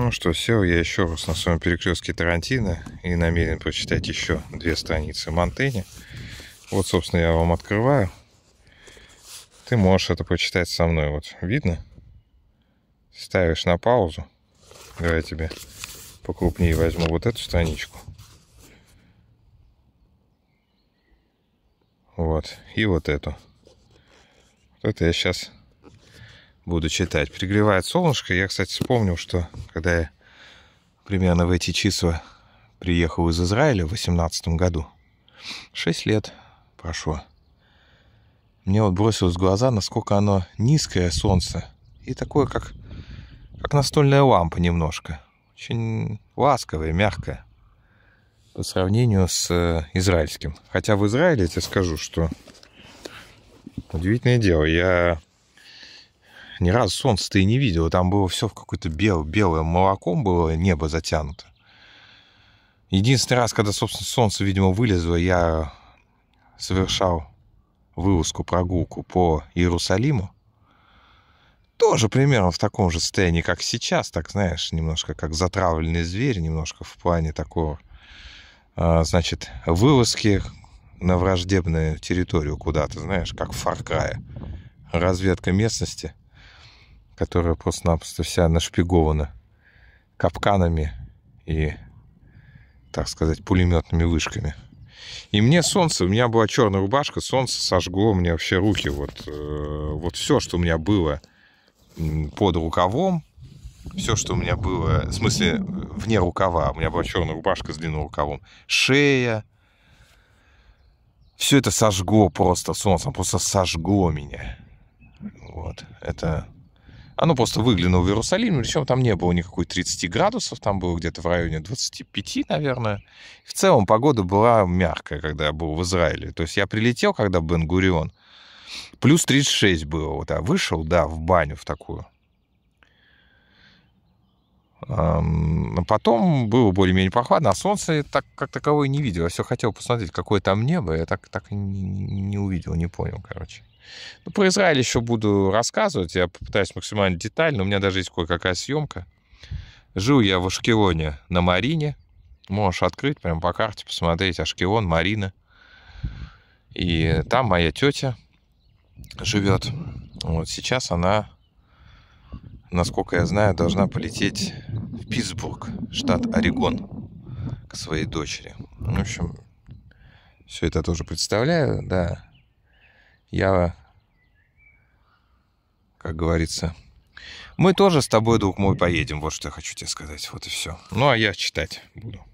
Ну что, сел я еще раз на своем перекрестке Тарантино и намерен прочитать еще две страницы Монтэни. Вот, собственно, я вам открываю. Ты можешь это прочитать со мной. Вот, видно? Ставишь на паузу. Давай я тебе покрупнее возьму вот эту страничку. Вот. И вот эту. Вот это я сейчас буду читать. Пригревает солнышко. Я, кстати, вспомнил, что когда я примерно в эти числа приехал из Израиля в 18 году, 6 лет прошло. Мне вот бросилось в глаза, насколько оно низкое солнце. И такое, как, как настольная лампа немножко. Очень ласковое, мягкое. По сравнению с э, израильским. Хотя в Израиле, я тебе скажу, что удивительное дело. Я ни разу солнца ты и не видел, Там было все в какое-то бел, белое молоком было небо затянуто. Единственный раз, когда, собственно, солнце, видимо, вылезло, я совершал вылазку, прогулку по Иерусалиму. Тоже примерно в таком же состоянии, как сейчас, так знаешь, немножко как затравленный зверь, немножко в плане такого, а, значит, вылазки на враждебную территорию куда-то, знаешь, как в Фаркрае. Разведка местности — которая просто-напросто вся нашпигована капканами и, так сказать, пулеметными вышками. И мне солнце, у меня была черная рубашка, солнце сожгло мне вообще руки. Вот, э, вот все, что у меня было под рукавом, все, что у меня было, в смысле, вне рукава, у меня была черная рубашка с длинным рукавом, шея, все это сожгло просто солнцем, просто сожгло меня. Вот, это оно а ну, просто выглянуло в Иерусалим, причем там не было никакой 30 градусов, там было где-то в районе 25, наверное. В целом погода была мягкая, когда я был в Израиле. То есть я прилетел, когда Бен-Гурион, плюс 36 было. Вот я вышел, да, в баню в такую. Потом было более-менее прохладно, а солнца так, как таковое не видел. Я все хотел посмотреть, какое там небо, я так, так и не, не увидел, не понял, короче. Ну, про Израиль еще буду рассказывать, я попытаюсь максимально детально, у меня даже есть кое-какая съемка. Жил я в Ашкелоне на Марине, можешь открыть прям по карте, посмотреть Ашкелон, Марина. И там моя тетя живет. Вот сейчас она насколько я знаю, должна полететь в Питтсбург, штат Орегон, к своей дочери. Ну, в общем, все это тоже представляю, да. Я, как говорится, мы тоже с тобой, друг мой, поедем. Вот что я хочу тебе сказать. Вот и все. Ну, а я читать буду.